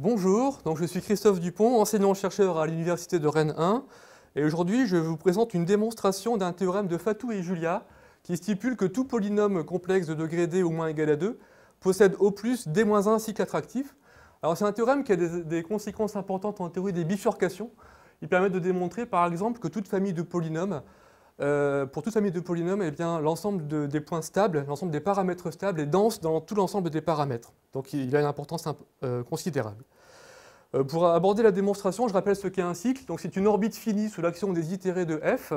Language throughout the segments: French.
Bonjour, donc je suis Christophe Dupont, enseignant-chercheur à l'Université de Rennes 1, et aujourd'hui je vous présente une démonstration d'un théorème de Fatou et Julia qui stipule que tout polynôme complexe de degré d ou moins égal à 2 possède au plus d-1 cycle attractif. Alors c'est un théorème qui a des, conséquences importantes en théorie des bifurcations. Il permet de démontrer par exemple que toute famille de polynômes euh, pour toute famille de polynômes, eh l'ensemble des points stables, l'ensemble des paramètres stables est dense dans tout l'ensemble des paramètres. Donc il a une importance euh, considérable. Euh, pour aborder la démonstration, je rappelle ce qu'est un cycle. Donc c'est une orbite finie sous l'action des itérés de f,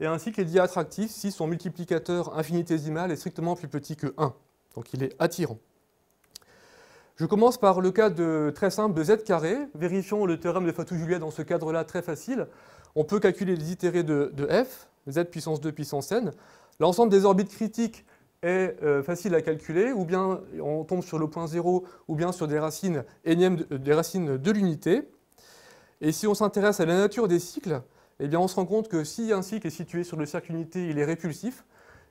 et un cycle est dit attractif si son multiplicateur infinitésimal est strictement plus petit que 1. Donc il est attirant. Je commence par le cas très simple de z carré. Vérifions le théorème de Fatou-Julia dans ce cadre-là très facile. On peut calculer les itérés de, de f, z puissance 2 puissance n. L'ensemble des orbites critiques est euh, facile à calculer, ou bien on tombe sur le point 0, ou bien sur des racines énièmes de, des racines de l'unité. Et si on s'intéresse à la nature des cycles, eh bien on se rend compte que si un cycle est situé sur le cercle unité, il est répulsif,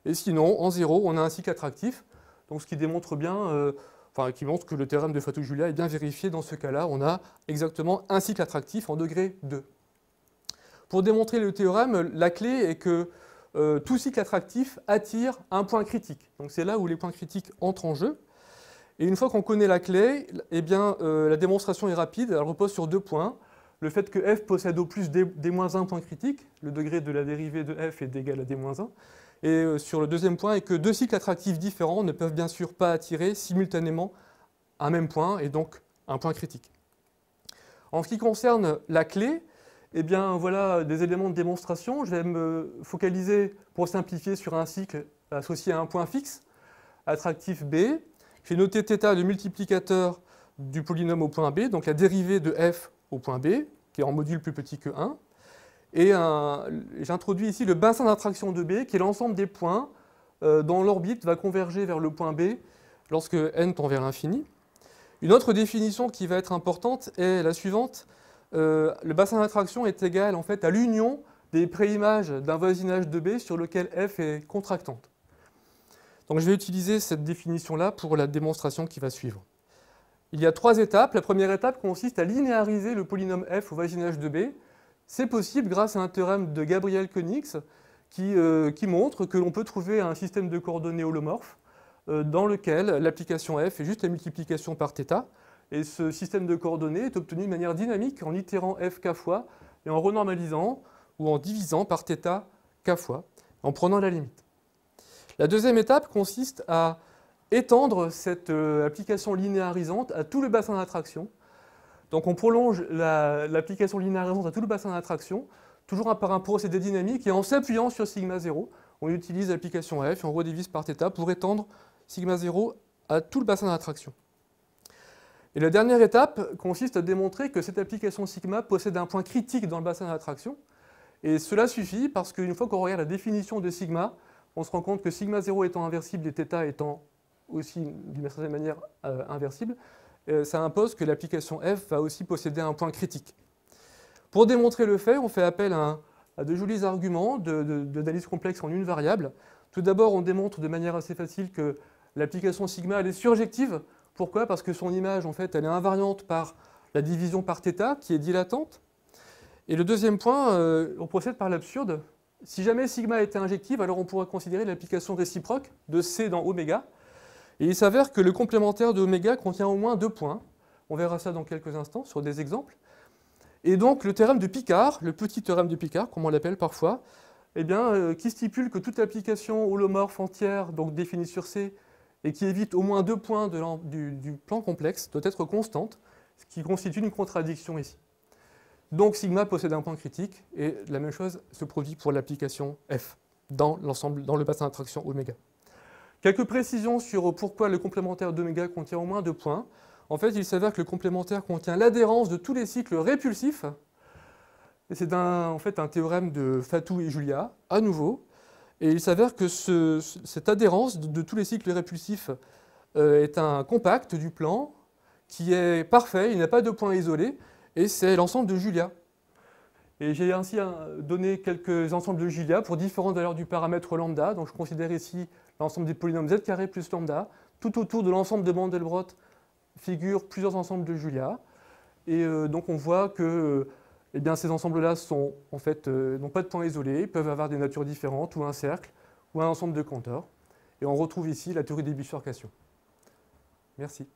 et sinon, en 0, on a un cycle attractif, donc ce qui démontre bien, euh, enfin qui montre que le théorème de Fatou-Julia est bien vérifié dans ce cas-là, on a exactement un cycle attractif en degré 2. Pour démontrer le théorème, la clé est que euh, tout cycle attractif attire un point critique. Donc c'est là où les points critiques entrent en jeu. Et une fois qu'on connaît la clé, eh bien, euh, la démonstration est rapide, elle repose sur deux points. Le fait que f possède au plus d-1 point critique, le degré de la dérivée de f est égal à d-1. Et euh, sur le deuxième point, est que deux cycles attractifs différents ne peuvent bien sûr pas attirer simultanément un même point, et donc un point critique. En ce qui concerne la clé, eh bien voilà des éléments de démonstration. Je vais me focaliser, pour simplifier, sur un cycle associé à un point fixe, attractif B. J'ai noté θ le multiplicateur du polynôme au point B, donc la dérivée de f au point B, qui est en module plus petit que 1. Et j'introduis ici le bassin d'attraction de B, qui est l'ensemble des points euh, dont l'orbite va converger vers le point B lorsque n tend vers l'infini. Une autre définition qui va être importante est la suivante. Euh, le bassin d'attraction est égal en fait à l'union des préimages d'un voisinage de B sur lequel F est contractante. Donc je vais utiliser cette définition-là pour la démonstration qui va suivre. Il y a trois étapes. La première étape consiste à linéariser le polynôme f au voisinage de B. C'est possible grâce à un théorème de Gabriel Koenigs euh, qui, montre que l'on peut trouver un système de coordonnées holomorphe euh, dans lequel l'application f est juste la multiplication par θ. Et ce système de coordonnées est obtenu de manière dynamique en itérant f k fois et en renormalisant ou en divisant par θ k fois, en prenant la limite. La deuxième étape consiste à étendre cette euh, application linéarisante à tout le bassin d'attraction. Donc on prolonge l'application linéarisante à tout le bassin d'attraction, toujours par un procédé dynamique, et en s'appuyant sur sigma 0, on utilise l'application f et on redivise par θ pour étendre sigma 0 à tout le bassin d'attraction. Et la dernière étape consiste à démontrer que cette application sigma possède un point critique dans le bassin d'attraction. Et cela suffit parce qu'une fois qu'on regarde la définition de sigma, on se rend compte que sigma 0 étant inversible et θ étant aussi d'une certaine manière euh, inversible, euh, ça impose que l'application f va aussi posséder un point critique. Pour démontrer le fait, on fait appel à, de jolis arguments d'analyse complexe en une variable. Tout d'abord, on démontre de manière assez facile que l'application sigma elle est surjective, pourquoi Parce que son image, en fait, elle est invariante par la division par θ qui est dilatante. Et le deuxième point, euh, on procède par l'absurde. Si jamais sigma était injective, alors on pourrait considérer l'application réciproque de C dans oméga. Et il s'avère que le complémentaire de ω contient au moins deux points. On verra ça dans quelques instants sur des exemples. Et donc le théorème de Picard, le petit théorème de Picard, comme on l'appelle parfois, eh bien, euh, qui stipule que toute application holomorphe entière, donc définie sur C, et qui évite au moins deux points du, plan complexe doit être constante, ce qui constitue une contradiction ici. Donc sigma possède un point critique, et la même chose se produit pour l'application f dans l'ensemble, dans le bassin d'attraction oméga. Quelques précisions sur pourquoi le complémentaire d'oméga contient au moins deux points. En fait, il s'avère que le complémentaire contient l'adhérence de tous les cycles répulsifs. C'est en fait un théorème de Fatou et Julia, à nouveau, et il s'avère que cette adhérence de, tous les cycles répulsifs euh, est un compact du plan qui est parfait, il n'y a pas de points isolé, et c'est l'ensemble de Julia. Et j'ai ainsi hein, donné quelques ensembles de Julia pour différentes valeurs du paramètre lambda. Donc je considère ici l'ensemble des polynômes z carré plus lambda. Tout autour de l'ensemble de Mandelbrot figurent plusieurs ensembles de Julia. Et euh, donc on voit que eh ces ensembles-là n'ont en fait, euh, pas de temps isolé, ils peuvent avoir des natures différentes, ou un cercle, ou un ensemble de compteurs. Et on retrouve ici la théorie des bifurcations. Merci.